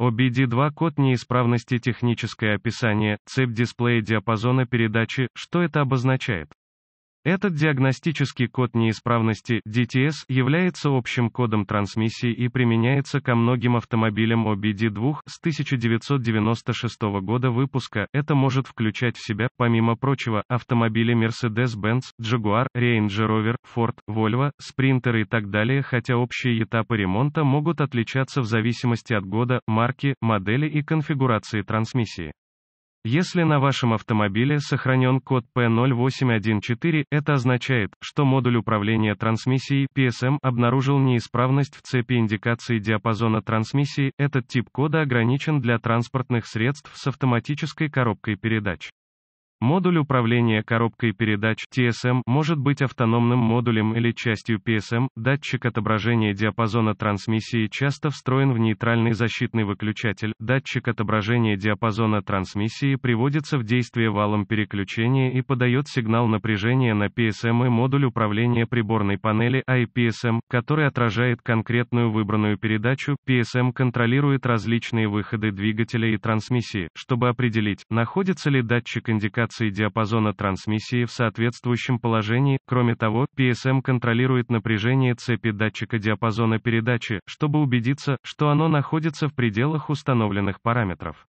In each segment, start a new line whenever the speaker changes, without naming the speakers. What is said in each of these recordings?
OBD2 код неисправности техническое описание, цепь дисплея диапазона передачи, что это обозначает? Этот диагностический код неисправности DTS является общим кодом трансмиссии и применяется ко многим автомобилям OBD2 с 1996 года выпуска. Это может включать в себя, помимо прочего, автомобили Mercedes-Benz, Jaguar, Range Rover, Ford, Volvo, Sprinter и так далее, хотя общие этапы ремонта могут отличаться в зависимости от года, марки, модели и конфигурации трансмиссии. Если на вашем автомобиле сохранен код P0814, это означает, что модуль управления трансмиссией PSM обнаружил неисправность в цепи индикации диапазона трансмиссии, этот тип кода ограничен для транспортных средств с автоматической коробкой передач. Модуль управления коробкой передач TSM может быть автономным модулем или частью PSM. Датчик отображения диапазона трансмиссии часто встроен в нейтральный защитный выключатель. Датчик отображения диапазона трансмиссии приводится в действие валом переключения и подает сигнал напряжения на PSM и модуль управления приборной панели IPSM, который отражает конкретную выбранную передачу. PSM контролирует различные выходы двигателя и трансмиссии, чтобы определить, находится ли датчик индикатора регуляции диапазона трансмиссии в соответствующем положении. Кроме того, PSM контролирует напряжение цепи датчика диапазона передачи, чтобы убедиться, что оно находится в пределах установленных параметров.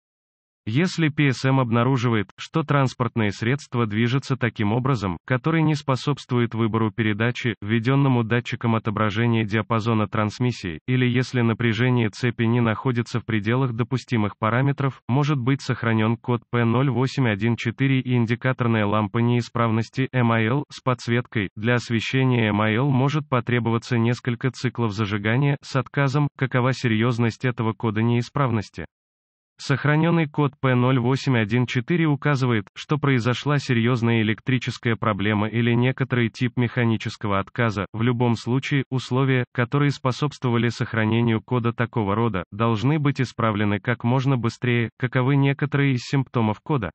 Если ПСМ обнаруживает, что транспортное средство движется таким образом, который не способствует выбору передачи, введенному датчиком отображения диапазона трансмиссии, или если напряжение цепи не находится в пределах допустимых параметров, может быть сохранен код P0814 и индикаторная лампа неисправности MIL с подсветкой. Для освещения MIL может потребоваться несколько циклов зажигания с отказом, какова серьезность этого кода неисправности. Сохраненный код P0814 указывает, что произошла серьезная электрическая проблема или некоторый тип механического отказа, в любом случае, условия, которые способствовали сохранению кода такого рода, должны быть исправлены как можно быстрее, каковы некоторые из симптомов кода.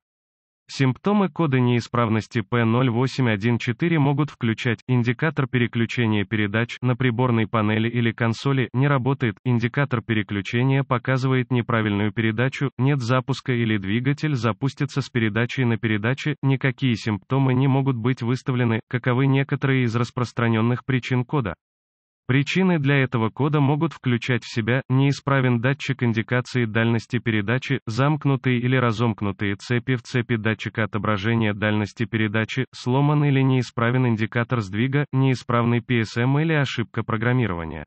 Симптомы кода неисправности P0814 могут включать индикатор переключения передач на приборной панели или консоли не работает, индикатор переключения показывает неправильную передачу, нет запуска или двигатель запустится с передачей на передаче, никакие симптомы не могут быть выставлены, каковы некоторые из распространенных причин кода. Причины для этого кода могут включать в себя неисправен датчик индикации дальности передачи, замкнутые или разомкнутые цепи в цепи датчика отображения дальности передачи, сломан или неисправен индикатор сдвига, неисправный PSM или ошибка программирования.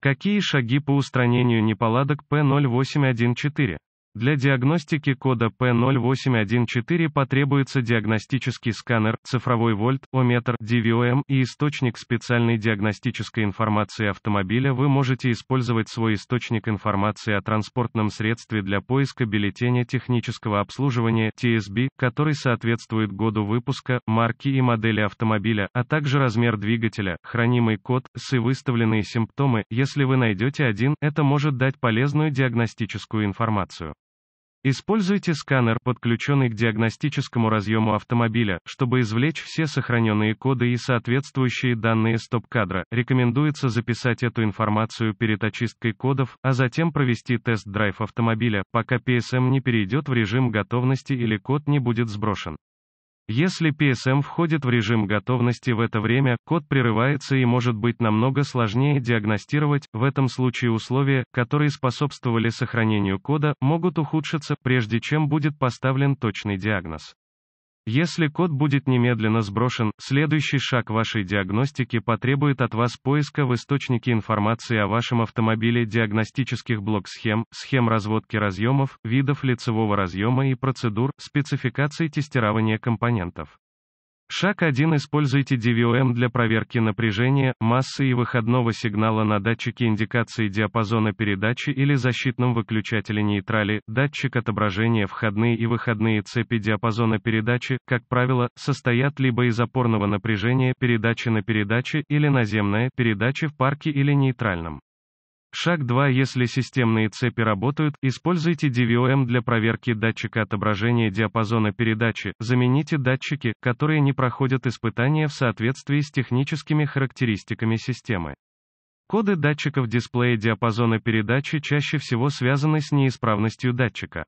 Какие шаги по устранению неполадок P0814? Для диагностики кода P0814 потребуется диагностический сканер, цифровой вольт, ометр, DVOM и источник специальной диагностической информации автомобиля. Вы можете использовать свой источник информации о транспортном средстве для поиска бюллетеня технического обслуживания TSB, который соответствует году выпуска, марки и модели автомобиля, а также размер двигателя, хранимый код, с и выставленные симптомы. Если вы найдете один, это может дать полезную диагностическую информацию. Используйте сканер, подключенный к диагностическому разъему автомобиля, чтобы извлечь все сохраненные коды и соответствующие данные стоп-кадра. Рекомендуется записать эту информацию перед очисткой кодов, а затем провести тест-драйв автомобиля, пока PSM не перейдет в режим готовности или код не будет сброшен. Если PSM входит в режим готовности в это время, код прерывается и может быть намного сложнее диагностировать, в этом случае условия, которые способствовали сохранению кода, могут ухудшиться, прежде чем будет поставлен точный диагноз. Если код будет немедленно сброшен, следующий шаг вашей диагностики потребует от вас поиска в источнике информации о вашем автомобиле диагностических блок-схем, схем разводки разъемов, видов лицевого разъема и процедур, спецификации тестирования компонентов. Шаг 1. Используйте DVOM для проверки напряжения, массы и выходного сигнала на датчике индикации диапазона передачи или защитном выключателе нейтрали, датчик отображения входные и выходные цепи диапазона передачи, как правило, состоят либо из опорного напряжения передачи на передаче или наземная передачи в парке или нейтральном. Шаг 2. Если системные цепи работают, используйте DVOM для проверки датчика отображения диапазона передачи, замените датчики, которые не проходят испытания в соответствии с техническими характеристиками системы. Коды датчиков дисплея диапазона передачи чаще всего связаны с неисправностью датчика.